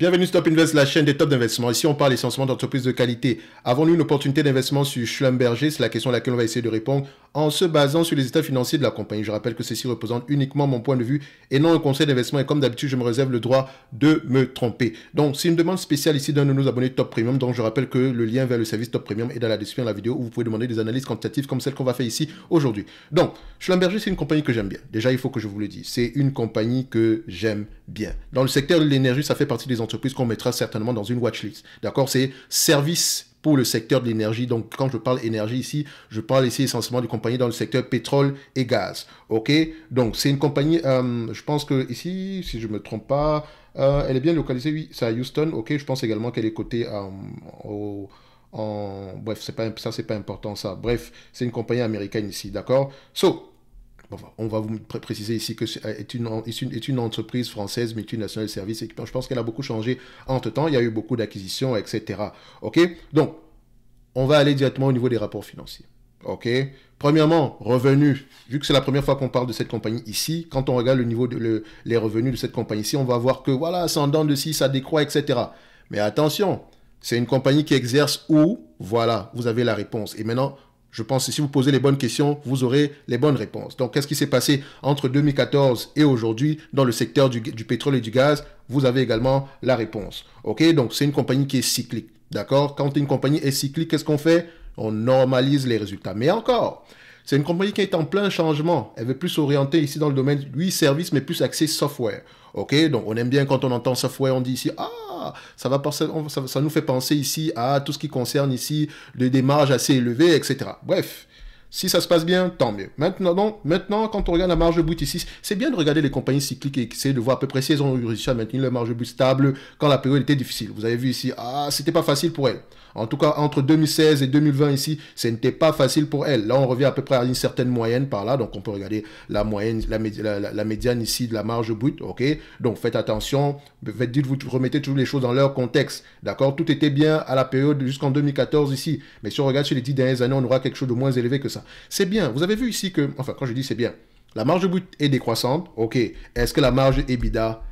Bienvenue Stop Invest, la chaîne des tops d'investissement. Ici, on parle essentiellement d'entreprises de qualité. Avons-nous une opportunité d'investissement sur Schlumberger C'est la question à laquelle on va essayer de répondre en se basant sur les états financiers de la compagnie. Je rappelle que ceci représente uniquement mon point de vue et non un conseil d'investissement. Et comme d'habitude, je me réserve le droit de me tromper. Donc, c'est une demande spéciale ici d'un de nos abonnés Top Premium. Donc, je rappelle que le lien vers le service Top Premium est dans la description de la vidéo où vous pouvez demander des analyses quantitatives comme celle qu'on va faire ici aujourd'hui. Donc, Schlumberger, c'est une compagnie que j'aime bien. Déjà, il faut que je vous le dise. C'est une compagnie que j'aime bien. Dans le secteur de l'énergie, ça fait partie des qu'on mettra certainement dans une watchlist. D'accord C'est service pour le secteur de l'énergie. Donc, quand je parle énergie ici, je parle ici essentiellement du compagnie dans le secteur pétrole et gaz. OK Donc, c'est une compagnie, euh, je pense que ici, si je me trompe pas, euh, elle est bien localisée, oui, c'est à Houston. OK Je pense également qu'elle est cotée En... Bref, c'est pas, ça, c'est pas important, ça. Bref, c'est une compagnie américaine ici, d'accord So, on va vous préciser ici que c'est euh, une, entreprise française multinationale de services. je pense qu'elle a beaucoup changé entre-temps. Il y a eu beaucoup d'acquisitions, etc. OK Donc, on va aller directement au niveau des rapports financiers. OK Premièrement, revenus. Vu que c'est la première fois qu'on parle de cette compagnie ici, quand on regarde le niveau de les revenus de cette compagnie ici, on va voir que voilà, ça en de 6, ça décroît, etc. Mais attention, c'est une compagnie qui exerce où Voilà, vous avez la réponse. Et maintenant, je pense que si vous posez les bonnes questions, vous aurez les bonnes réponses. Donc, qu'est-ce qui s'est passé entre 2014 et aujourd'hui dans le secteur du, pétrole et du gaz Vous avez également la réponse. OK Donc, c'est une compagnie qui est cyclique. D'accord Quand une compagnie est cyclique, qu'est-ce qu'on fait On normalise les résultats. Mais encore, c'est une compagnie qui est en plein changement. Elle veut plus s'orienter ici dans le domaine, lui, service, mais plus accès software. OK Donc, on aime bien quand on entend software, on dit ici, ah, ça, va ça, nous fait penser ici à tout ce qui concerne ici des marges assez élevées, etc. Bref. Si ça se passe bien, tant mieux. Maintenant, maintenant quand on regarde la marge de but ici, c'est bien de regarder les compagnies cycliques et essayer de voir à peu près si elles ont réussi à maintenir leur marge de stable quand la période était difficile. Vous avez vu ici, ah, c'était pas facile pour elles. En tout cas, entre 2016 et 2020 ici, ce n'était pas facile pour elle. Là, on revient à peu près à une certaine moyenne par là. Donc, on peut regarder la moyenne, la, médiane ici de la marge brute. OK Donc, faites attention. vous remettez toujours les choses dans leur contexte. D'accord Tout était bien à la période jusqu'en 2014 ici. Mais si on regarde sur les 10 dernières années, on aura quelque chose de moins élevé que ça. C'est bien. Vous avez vu ici que, enfin, quand je dis c'est bien, la marge brute est décroissante. OK. Est-ce que la marge EBITDA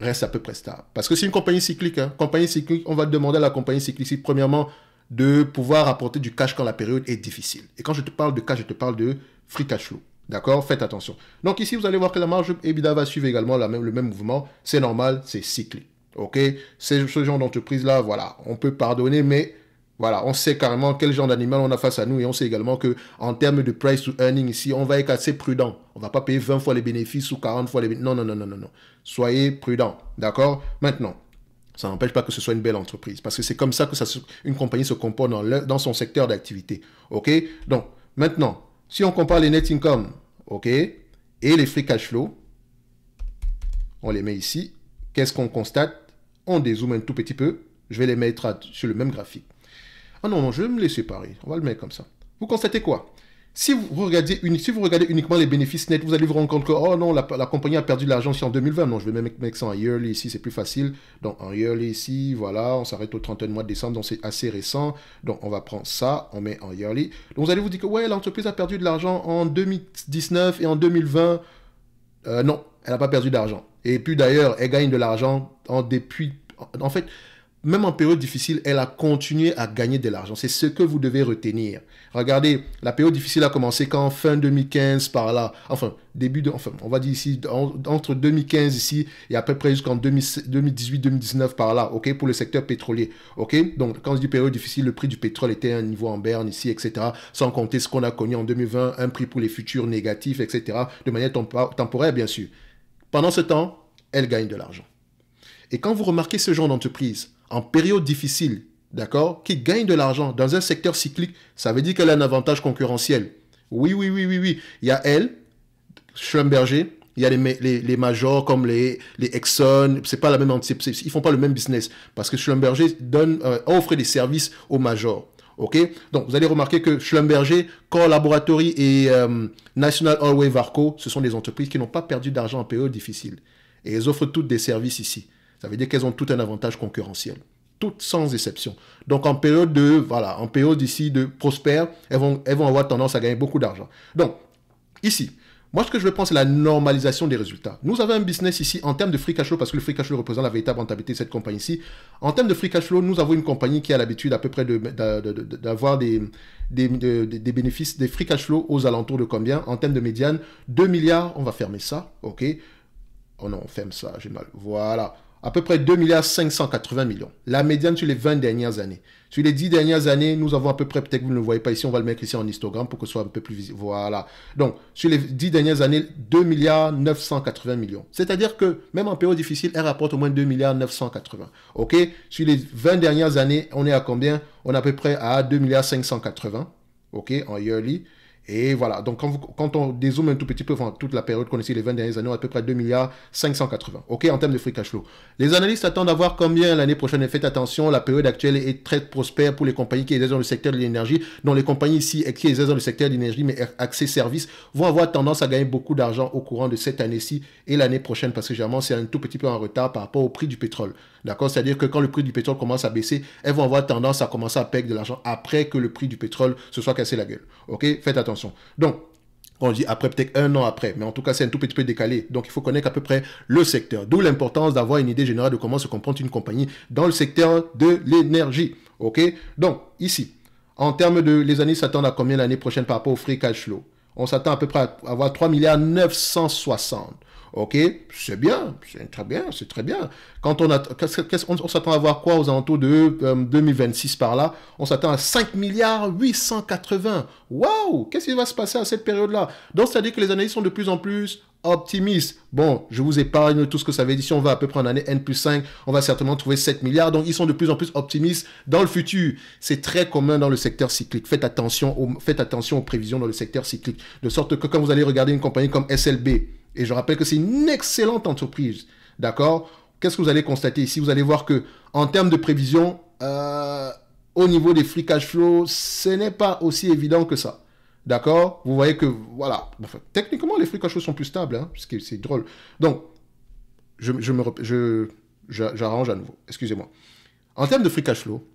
reste à peu près stable. Parce que c'est une compagnie cyclique. Hein, compagnie cyclique, on va demander à la compagnie cyclique, premièrement, de pouvoir apporter du cash quand la période est difficile. Et quand je te parle de cash, je te parle de free cash flow. D'accord Faites attention. Donc ici, vous allez voir que la marge EBITDA va suivre également le même mouvement. C'est normal, c'est cyclique. OK Ce genre d'entreprise-là, voilà, on peut pardonner, mais voilà, on sait carrément quel genre d'animal on a face à nous et on sait également que en termes de price to earning ici, on va être assez prudent. On va pas payer 20 fois les bénéfices ou 40 fois les bénéfices. Non, non, non, non, non, Soyez prudent, d'accord Maintenant, ça n'empêche pas que ce soit une belle entreprise parce que c'est comme ça que ça une compagnie se comporte dans, son secteur d'activité, ok Donc, maintenant, si on compare les net income, ok, et les free cash flow, on les met ici. Qu'est-ce qu'on constate On dézoome un tout petit peu. Je vais les mettre sur le même graphique ah non, je vais me laisser parer. On va le mettre comme ça. Vous constatez quoi si vous, regardez si vous regardez uniquement les bénéfices nets, vous allez vous rendre compte que, oh non, la, compagnie a perdu de l'argent ici en 2020. Non, je vais mettre ça en yearly ici, c'est plus facile. Donc, en yearly ici, voilà, on s'arrête au 31 mois de décembre, donc c'est assez récent. Donc, on va prendre ça, on met en yearly. Donc, vous allez vous dire que, ouais, l'entreprise a perdu de l'argent en 2019 et en 2020. Euh, non, elle n'a pas perdu d'argent. Et puis d'ailleurs, elle gagne de l'argent en depuis. En fait, même en période difficile, elle a continué à gagner de l'argent. C'est ce que vous devez retenir. Regardez, la période difficile a commencé quand fin 2015 par là, enfin début de, enfin on va dire ici entre 2015 ici et à peu près jusqu'en 2018-2019 par là, ok, pour le secteur pétrolier, ok. Donc quand je dis période difficile, le prix du pétrole était à un niveau en berne ici, etc. Sans compter ce qu'on a connu en 2020, un prix pour les futurs négatifs, etc. De manière temporaire bien sûr. Pendant ce temps, elle gagne de l'argent. Et quand vous remarquez ce genre d'entreprise en période difficile, d'accord, qui gagne de l'argent dans un secteur cyclique, ça veut dire qu'elle a un avantage concurrentiel. Oui, oui, oui, oui, oui. Il y a elle, Schlumberger, il y a les, les, majors comme les, les Exxon, c'est pas la même entreprise, ils font pas le même business parce que Schlumberger donne, euh, offre des services aux majors. Ok, donc vous allez remarquer que Schlumberger, Core Laboratory et euh, National Hallway Varco, ce sont des entreprises qui n'ont pas perdu d'argent en période difficile et elles offrent toutes des services ici. Ça veut dire qu'elles ont tout un avantage concurrentiel. Toutes sans exception. Donc en période de, voilà, en période ici de prospère, elles vont, elles vont avoir tendance à gagner beaucoup d'argent. Donc, ici, moi, ce que je veux prendre, c'est la normalisation des résultats. Nous avons un business ici en termes de free cash flow, parce que le free cash flow représente la véritable rentabilité de cette compagnie ici. En termes de free cash flow, nous avons une compagnie qui a l'habitude à peu près d'avoir de, des, des, des, bénéfices, des free cash flow aux alentours de combien En termes de médiane, 2 milliards, on va fermer ça, ok Oh non, on ferme ça, j'ai mal. Voilà à peu près 2 milliards 580 millions. La médiane sur les 20 dernières années. Sur les 10 dernières années, nous avons à peu près, peut-être que vous ne le voyez pas ici, on va le mettre ici en histogramme pour que ce soit un peu plus visible. Voilà. Donc, sur les 10 dernières années, 2 milliards 980 millions. C'est-à-dire que même en période difficile, elle rapporte au moins 2 milliards 980. OK Sur les 20 dernières années, on est à combien On est à peu près à 2 milliards 580. OK En yearly. Et voilà, donc quand, on dézoome un tout petit peu, toute la période qu'on a ici, les 20 dernières années, à peu près 2 milliards 580, ok, en termes de free cash flow. Les analystes attendent à voir combien l'année prochaine, et faites attention, la période actuelle est très prospère pour les compagnies qui existent dans le secteur de l'énergie, dont les compagnies ici qui existent dans le secteur de l'énergie, mais accès services, vont avoir tendance à gagner beaucoup d'argent au courant de cette année-ci et l'année prochaine, parce que généralement, c'est un tout petit peu en retard par rapport au prix du pétrole, d'accord C'est-à-dire que quand le prix du pétrole commence à baisser, elles vont avoir tendance à commencer à perdre de l'argent après que le prix du pétrole se soit cassé la gueule, ok Faites attention. Donc, on dit après, peut-être un an après, mais en tout cas, c'est un tout petit peu décalé. Donc, il faut connaître à peu près le secteur. D'où l'importance d'avoir une idée générale de comment se comporte une compagnie dans le secteur de l'énergie. OK Donc, ici, en termes de les années s'attendent à combien l'année prochaine par rapport au free cash flow On s'attend à peu près à avoir 3 milliards Ok, c'est bien, c'est très bien, c'est très bien. Quand on, on s'attend à voir quoi aux alentours de 2026 euh, par là On s'attend à 5 milliards 880. Waouh Qu'est-ce qui va se passer à cette période-là Donc, c'est-à-dire que les analystes sont de plus en plus optimistes. Bon, je vous épargne tout ce que ça veut dire. Si on va à peu près en année N plus 5, on va certainement trouver 7 milliards. Donc, ils sont de plus en plus optimistes dans le futur. C'est très commun dans le secteur cyclique. Faites attention, faites attention aux prévisions dans le secteur cyclique. De sorte que quand vous allez regarder une compagnie comme SLB, et je rappelle que c'est une excellente entreprise. D'accord Qu'est-ce que vous allez constater ici Vous allez voir que en termes de prévision, euh, au niveau des free cash flow, ce n'est pas aussi évident que ça. D'accord Vous voyez que, voilà. techniquement, les free cash flow sont plus stables, hein, c'est drôle. Donc, je, me, j'arrange à nouveau. Excusez-moi. En termes de free cash flow,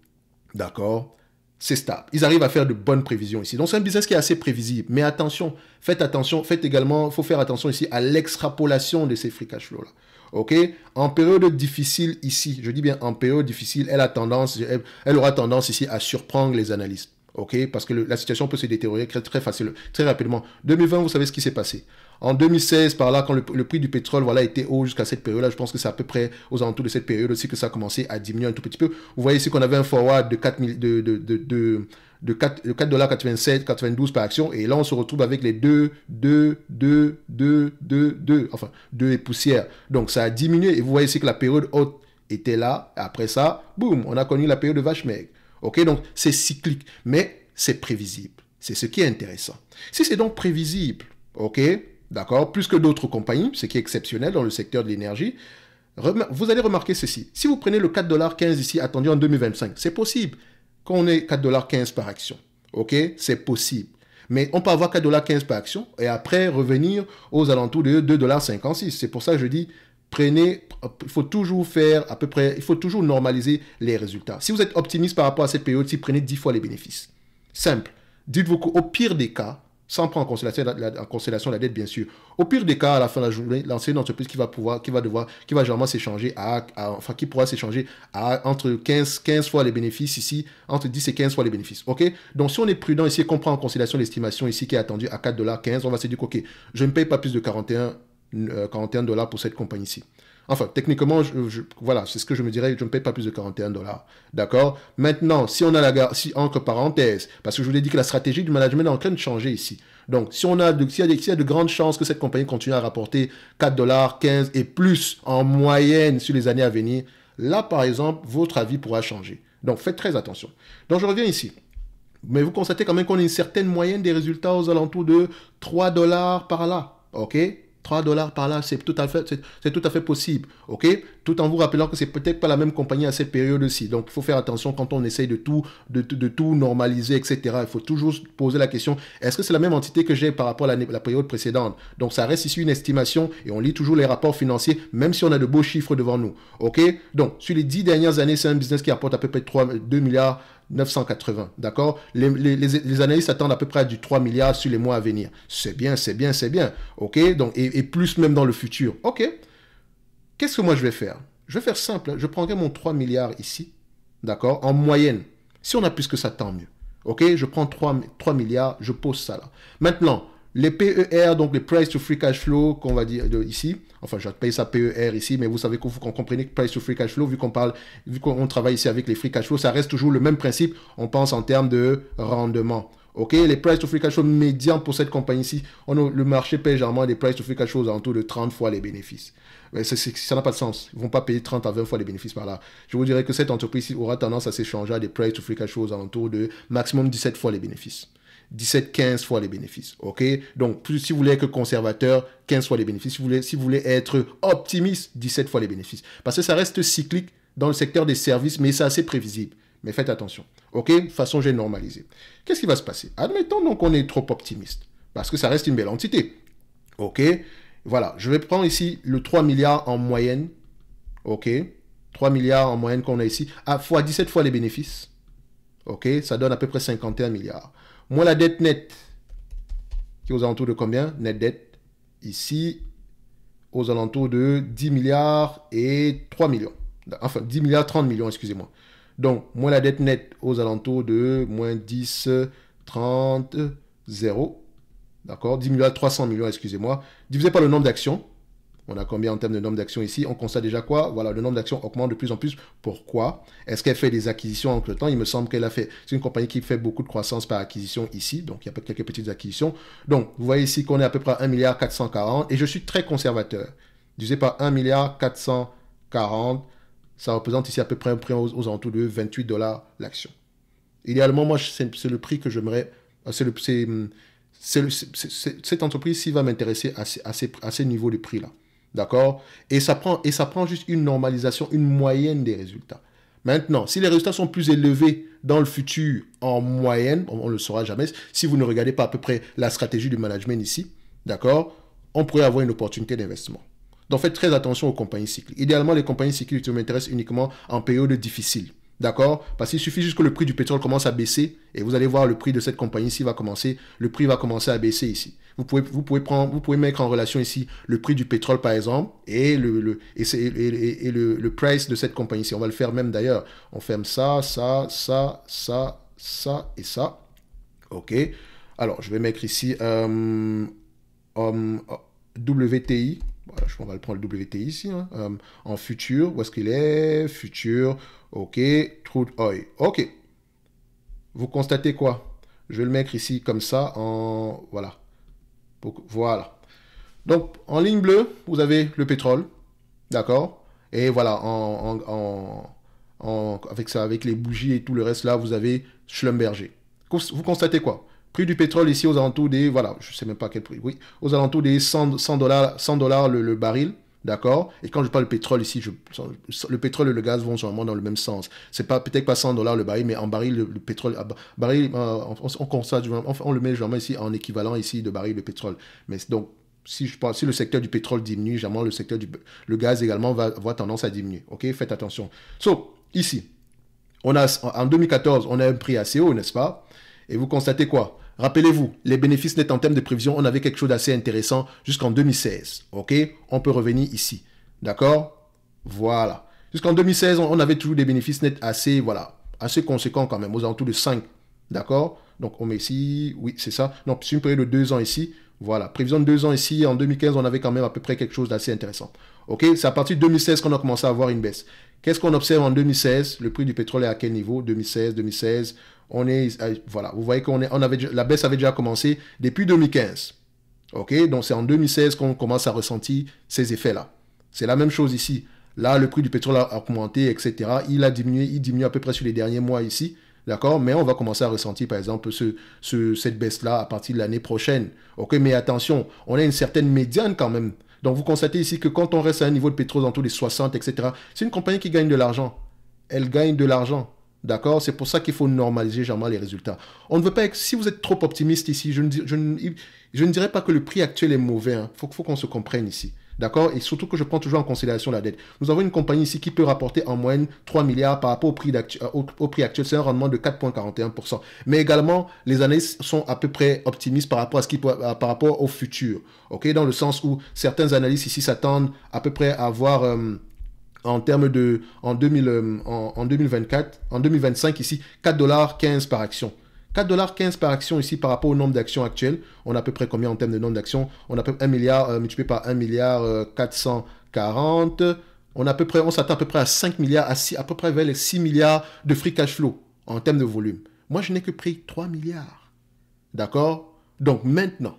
d'accord c'est stable. Ils arrivent à faire de bonnes prévisions ici. Donc c'est un business qui est assez prévisible. Mais attention, faites attention, faites également, il faut faire attention ici à l'extrapolation de ces free cash flow là. OK En période difficile ici, je dis bien en période difficile, elle a tendance elle, aura tendance ici à surprendre les analystes. OK Parce que la situation peut se détériorer très, très, facile, très rapidement. 2020, vous savez ce qui s'est passé. En 2016, par là, quand le, prix du pétrole voilà, était haut jusqu'à cette période-là, je pense que c'est à peu près aux alentours de cette période aussi que ça a commencé à diminuer un tout petit peu. Vous voyez ici qu'on avait un forward de 4 de, de, de, de 92 par action. Et là, on se retrouve avec les 2, 2, 2, 2, 2, 2, enfin 2 et poussière. Donc, ça a diminué. Et vous voyez ici que la période haute était là. Après ça, boum, on a connu la période de vache maigre. OK, donc c'est cyclique, mais c'est prévisible. C'est ce qui est intéressant. Si c'est donc prévisible, OK, d'accord, plus que d'autres compagnies, ce qui est exceptionnel dans le secteur de l'énergie, vous allez remarquer ceci. Si vous prenez le 4,15$ ici attendu en 2025, c'est possible qu'on ait 4,15$ par action. OK C'est possible. Mais on peut avoir 4,15$ par action et après revenir aux alentours de 2,56$. C'est pour ça que je dis, prenez, il faut toujours faire à peu près, il faut toujours normaliser les résultats. Si vous êtes optimiste par rapport à cette période-ci, prenez 10 fois les bénéfices. Simple. Dites-vous qu'au pire des cas, sans prendre en considération la, dette, bien sûr. Au pire des cas, à la fin de la journée, l'ancienne entreprise qui va pouvoir, qui va devoir, qui va généralement s'échanger à, enfin, qui pourra s'échanger à entre 15, 15 fois les bénéfices ici, entre 10 et 15 fois les bénéfices. OK? Donc, si on est prudent ici et qu'on prend en considération l'estimation ici qui est attendue à 4,15$, on va se dire, OK, je ne paye pas plus de 41 41 euh, dollars pour cette compagnie ici. Enfin, techniquement, voilà, c'est ce que je me dirais, je ne paye pas plus de 41 dollars. D'accord Maintenant, si on a la si entre parenthèses, parce que je vous ai dit que la stratégie du management est en train de changer ici. Donc, si on a de, s'il y, y a de grandes chances que cette compagnie continue à rapporter 4 dollars, 15 et plus en moyenne sur les années à venir, là, par exemple, votre avis pourra changer. Donc, faites très attention. Donc, je reviens ici. Mais vous constatez quand même qu'on a une certaine moyenne des résultats aux alentours de 3 dollars par là. OK 3 dollars par là, c'est tout, à fait, c'est tout à fait possible, ok Tout en vous rappelant que c'est peut-être pas la même compagnie à cette période-ci. Donc, il faut faire attention quand on essaye de tout, de, tout normaliser, etc. Il faut toujours poser la question, est-ce que c'est la même entité que j'ai par rapport à la, période précédente Donc, ça reste ici une estimation et on lit toujours les rapports financiers, même si on a de beaux chiffres devant nous, ok Donc, sur les 10 dernières années, c'est un business qui apporte à peu près 3, 2 milliards 980, d'accord les, les, analystes attendent à peu près du 3 milliards sur les mois à venir. C'est bien, c'est bien, c'est bien, ok Donc, et, plus même dans le futur, ok Qu'est-ce que moi je vais faire Je vais faire simple, hein. je prendrai mon 3 milliards ici, d'accord En moyenne. Si on a plus que ça, tant mieux. Ok, je prends 3, 3 milliards, je pose ça là. Maintenant, les PER, donc les Price to Free Cash Flow, qu'on va dire ici, enfin je paye ça PER ici, mais vous savez qu'on qu comprenez que Price to Free Cash Flow, vu qu'on parle, vu qu'on travaille ici avec les Free Cash Flow, ça reste toujours le même principe, on pense en termes de rendement. Ok, les price to free cash flow médian pour cette compagnie-ci, le marché paye généralement des price to free cash flow autour de 30 fois les bénéfices. Mais ça, n'a pas de sens. Ils ne vont pas payer 30 à 20 fois les bénéfices par là. Je vous dirais que cette entreprise aura tendance à s'échanger à des price to free cash flow autour de maximum 17 fois les bénéfices. 17-15 fois les bénéfices. OK Donc, si vous voulez être conservateur, 15 fois les bénéfices. Si vous voulez, si vous voulez être optimiste, 17 fois les bénéfices. Parce que ça reste cyclique dans le secteur des services, mais c'est assez prévisible. Mais faites attention. OK Façon, j'ai normalisé. Qu'est-ce qui va se passer Admettons donc qu'on est trop optimiste. Parce que ça reste une belle entité. OK Voilà. Je vais prendre ici le 3 milliards en moyenne. OK 3 milliards en moyenne qu'on a ici. À fois 17 fois les bénéfices. OK Ça donne à peu près 51 milliards. Moins la dette nette, qui est aux alentours de combien Net dette, ici, aux alentours de 10 milliards et 3 millions. Enfin, 10 milliards 30 millions, excusez-moi. Donc, moins la dette nette aux alentours de moins 10, 30, 0. D'accord 10 milliards 300 millions, excusez-moi. Divisé par le nombre d'actions. On a combien en termes de nombre d'actions ici On constate déjà quoi Voilà, le nombre d'actions augmente de plus en plus. Pourquoi Est-ce qu'elle fait des acquisitions entre le temps Il me semble qu'elle a fait. C'est une compagnie qui fait beaucoup de croissance par acquisition ici. Donc, il y a peut quelques petites acquisitions. Donc, vous voyez ici qu'on est à peu près à 1 milliard 440 et je suis très conservateur. disais pas 1 milliard 440, ça représente ici à peu près un prix aux, alentours de 28 dollars l'action. Idéalement, moi, c'est le prix que j'aimerais. Euh, c'est le. Hum, cette entreprise, ci va m'intéresser à, ce à, ces niveaux de prix-là. D'accord et, ça prend, et ça prend juste une normalisation, une moyenne des résultats. Maintenant, si les résultats sont plus élevés dans le futur en moyenne, on ne le saura jamais, si vous ne regardez pas à peu près la stratégie du management ici, d'accord, on pourrait avoir une opportunité d'investissement. Donc faites très attention aux compagnies cycliques. Idéalement, les compagnies cycliques m'intéresse uniquement en période difficile. D'accord Parce qu'il suffit juste que le prix du pétrole commence à baisser et vous allez voir le prix de cette compagnie ici va commencer, le prix va commencer à baisser ici. Vous pouvez, vous pouvez, prendre, vous pouvez mettre en relation ici le prix du pétrole, par exemple, et le, et, le, price de cette compagnie-ci. On va le faire même d'ailleurs. On ferme ça, ça, ça, ça, ça et ça. OK. Alors, je vais mettre ici euh, hum, hum, WTI. Voilà, je, on va le prendre le WTI ici. Hein, hum, en futur, où est-ce qu'il est, Futur. OK. True oil. OK. Vous constatez quoi Je vais le mettre ici comme ça en... Voilà. Voilà. Donc, en ligne bleue, vous avez le pétrole. D'accord Et voilà, en, en, avec, ça, avec les bougies et tout le reste là, vous avez Schlumberger. Vous constatez quoi Prix du pétrole ici aux alentours des, voilà, je sais même pas quel prix, oui, aux alentours des 100 dollars 100 dollars le baril. D'accord Et quand je parle de pétrole ici, je, le pétrole et le gaz vont généralement dans le même sens. C'est pas peut-être pas 100 dollars le baril, mais en baril, le, pétrole, ah, bah, baril, euh, on, constate, le met généralement ici en équivalent ici de baril de pétrole. Mais donc, si, le secteur du pétrole diminue, généralement le secteur du gaz également va avoir tendance à diminuer. Ok Faites attention. So, ici, on a, en 2014, on a un prix assez haut, n'est-ce pas Et vous constatez quoi Rappelez-vous, les bénéfices nets en termes de prévision, on avait quelque chose d'assez intéressant jusqu'en 2016. OK On peut revenir ici. D'accord Voilà. Jusqu'en 2016, on avait toujours des bénéfices nets assez, voilà, assez conséquents quand même, aux alentours de 5. D'accord Donc, on met ici, oui, c'est ça. Donc, c'est une période de 2 ans ici. Voilà, prévision de 2 ans ici. En 2015, on avait quand même à peu près quelque chose d'assez intéressant. OK C'est à partir de 2016 qu'on a commencé à avoir une baisse. Qu'est-ce qu'on observe en 2016 Le prix du pétrole est à quel niveau 2016, 2016, on est, eh, voilà, vous voyez qu'on la baisse avait déjà commencé depuis 2015. OK Donc, c'est en 2016 qu'on commence à ressentir ces effets-là. C'est la même chose ici. Là, le prix du pétrole a augmenté, etc. Il a diminué, il diminue à peu près sur les derniers mois ici. D'accord Mais on va commencer à ressentir, par exemple, cette baisse-là à partir de l'année prochaine. OK Mais attention, on a une certaine médiane quand même. Donc, vous constatez ici que quand on reste à un niveau de pétrole dans tous les 60, etc., c'est une compagnie qui gagne de l'argent. Elle gagne de l'argent. D'accord C'est pour ça qu'il faut normaliser les résultats. On ne veut pas... Si vous êtes trop optimiste ici, je ne, je ne, dirais pas que le prix actuel est mauvais. Il hein. faut, qu'on se comprenne ici. D'accord Et surtout que je prends toujours en considération la dette. Nous avons une compagnie ici qui peut rapporter en moyenne 3 milliards par rapport au prix, euh, prix actuel. C'est un rendement de 4,41%. Mais également, les analystes sont à peu près optimistes par rapport, à ce qui, par rapport au futur. OK Dans le sens où certains analystes ici s'attendent à peu près à avoir... Euh, en termes de, en, 2000, euh, en, 2024, en 2025 ici, 4,15$ par action. 4,15$ par action ici par rapport au nombre d'actions actuelles. On a à peu près combien en termes de nombre d'actions On a à peu près 1 milliard euh, multiplié par 1 milliard 440. Euh, on a à peu près, on s'attend à peu près à 5 milliards, à, à peu près vers les 6 milliards de free cash flow en termes de volume. Moi, je n'ai que pris 3 milliards. D'accord Donc maintenant,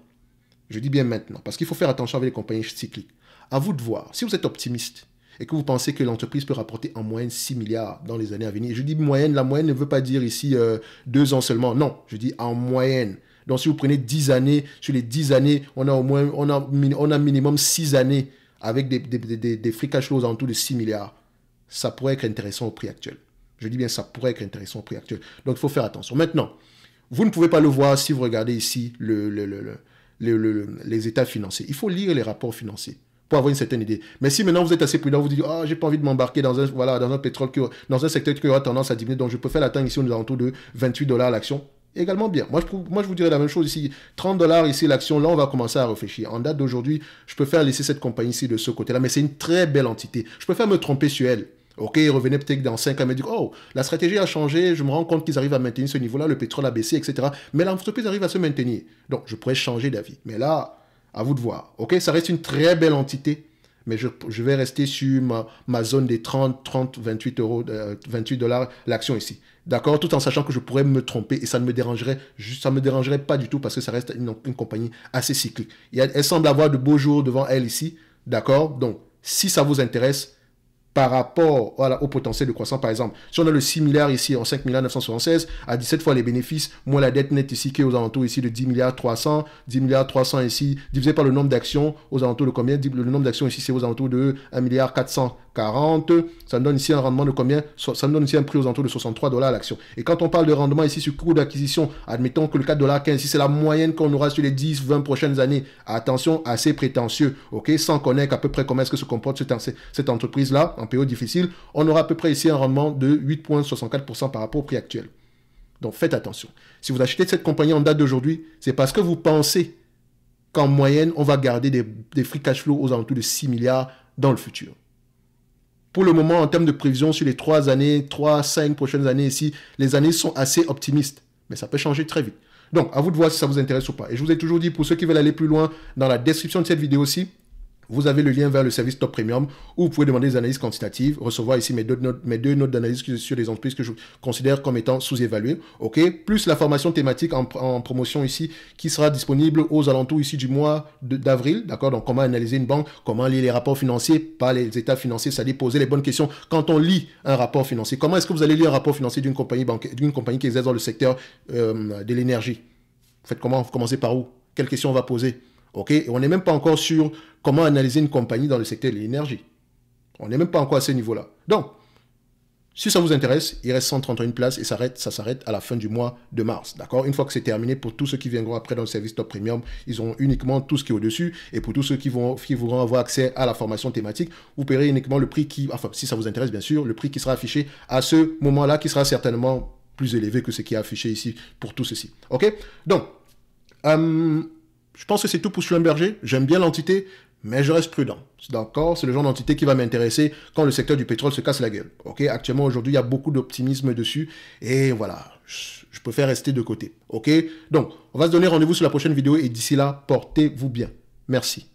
je dis bien maintenant, parce qu'il faut faire attention avec les compagnies cycliques. À vous de voir. Si vous êtes optimiste, et que vous pensez que l'entreprise peut rapporter en moyenne 6 milliards dans les années à venir, je dis moyenne, la moyenne ne veut pas dire ici euh, deux ans seulement, non, je dis en moyenne. Donc si vous prenez 10 années, sur les 10 années, on a au moins, on a, on a minimum 6 années avec des, des, free cash flows en tout de 6 milliards. Ça pourrait être intéressant au prix actuel. Je dis bien ça pourrait être intéressant au prix actuel. Donc il faut faire attention. Maintenant, vous ne pouvez pas le voir si vous regardez ici les états financiers. Il faut lire les rapports financiers avoir une certaine idée. Mais si maintenant vous êtes assez prudent, vous dites, oh, j'ai pas envie de m'embarquer dans un, voilà, dans un pétrole dans un secteur qui aura tendance à diminuer, donc je peux préfère l'atteindre ici aux alentours de 28 dollars l'action. Également bien. Moi je, moi, je vous dirais la même chose ici. 30 dollars ici l'action, là, on va commencer à réfléchir. En date d'aujourd'hui, je préfère laisser cette compagnie ici de ce côté-là, mais c'est une très belle entité. Je préfère me tromper sur elle. Ok, revenez peut-être dans 5 ans mais oh, la stratégie a changé, je me rends compte qu'ils arrivent à maintenir ce niveau-là, le pétrole a baissé, etc. Mais l'entreprise arrive à se maintenir. Donc, je pourrais changer d'avis. Mais là, à vous de voir. OK Ça reste une très belle entité, mais je, vais rester sur ma, zone des 30, 30, 28 euros, 28 euh, dollars l'action ici. D'accord Tout en sachant que je pourrais me tromper et ça ne me dérangerait, ça me dérangerait pas du tout parce que ça reste une, une compagnie assez cyclique. Et elle semble avoir de beaux jours devant elle ici. D'accord Donc, si ça vous intéresse, par rapport voilà, au potentiel de croissance, par exemple. Si on a le 6 milliards ici en 5 milliards 976, à 17 fois les bénéfices, moins la dette nette ici qui est aux alentours ici de 10 milliards 300, 10 milliards 300 ici, divisé par le nombre d'actions aux alentours de combien Le nombre d'actions ici, c'est aux alentours de 1 milliard 400. 40, ça me donne ici un rendement de combien Ça me donne ici un prix aux alentours de 63 dollars à l'action. Et quand on parle de rendement ici sur coût d'acquisition, admettons que le 4,15$, c'est la moyenne qu'on aura sur les 10, 20 prochaines années, attention, assez prétentieux, ok Sans connaître à peu près comment est-ce que se comporte cette, entreprise-là en période difficile, on aura à peu près ici un rendement de 8,64% par rapport au prix actuel. Donc faites attention. Si vous achetez cette compagnie en date d'aujourd'hui, c'est parce que vous pensez qu'en moyenne, on va garder des, des free cash flow aux alentours de 6 milliards dans le futur pour le moment, en termes de prévision sur les trois années, trois, cinq prochaines années ici, les années sont assez optimistes. Mais ça peut changer très vite. Donc, à vous de voir si ça vous intéresse ou pas. Et je vous ai toujours dit, pour ceux qui veulent aller plus loin, dans la description de cette vidéo aussi, vous avez le lien vers le service Top Premium où vous pouvez demander des analyses quantitatives, recevoir ici mes deux notes, mes deux notes d'analyse sur les entreprises que je considère comme étant sous-évaluées, ok Plus la formation thématique en, promotion ici qui sera disponible aux alentours ici du mois d'avril, d'accord Donc comment analyser une banque, comment lire les rapports financiers, pas les états financiers, c'est-à-dire poser les bonnes questions quand on lit un rapport financier. Comment est-ce que vous allez lire un rapport financier d'une compagnie d'une compagnie qui exerce dans le secteur euh, de l'énergie Faites comment Vous commencez par où Quelles questions on va poser OK on n'est même pas encore sur comment analyser une compagnie dans le secteur de l'énergie. On n'est même pas encore à ce niveau-là. Donc, si ça vous intéresse, il reste 131 places et ça s'arrête à la fin du mois de mars. D'accord Une fois que c'est terminé, pour tous ceux qui viendront après dans le service top premium, ils ont uniquement tout ce qui est au-dessus. Et pour tous ceux qui, vont, qui voudront avoir accès à la formation thématique, vous paierez uniquement le prix qui, enfin, si ça vous intéresse, bien sûr, le prix qui sera affiché à ce moment-là, qui sera certainement plus élevé que ce qui est affiché ici pour tout ceci. OK Donc, euh, je pense que c'est tout pour Schlumberger. J'aime bien l'entité, mais je reste prudent. D'accord C'est le genre d'entité qui va m'intéresser quand le secteur du pétrole se casse la gueule. Ok Actuellement, aujourd'hui, il y a beaucoup d'optimisme dessus. Et voilà, je préfère rester de côté. Ok Donc, on va se donner rendez-vous sur la prochaine vidéo. Et d'ici là, portez-vous bien. Merci.